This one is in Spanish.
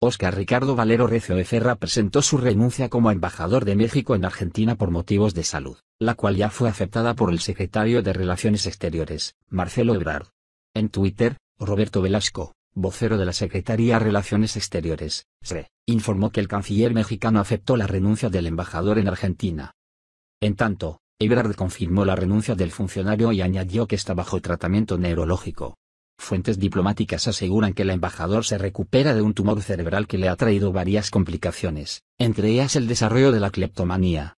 Oscar Ricardo Valero Recio Eferra presentó su renuncia como embajador de México en Argentina por motivos de salud, la cual ya fue aceptada por el secretario de Relaciones Exteriores, Marcelo Ebrard. En Twitter, Roberto Velasco, vocero de la Secretaría de Relaciones Exteriores, SRE, informó que el canciller mexicano aceptó la renuncia del embajador en Argentina. En tanto, Ebrard confirmó la renuncia del funcionario y añadió que está bajo tratamiento neurológico. Fuentes diplomáticas aseguran que el embajador se recupera de un tumor cerebral que le ha traído varias complicaciones, entre ellas el desarrollo de la cleptomanía.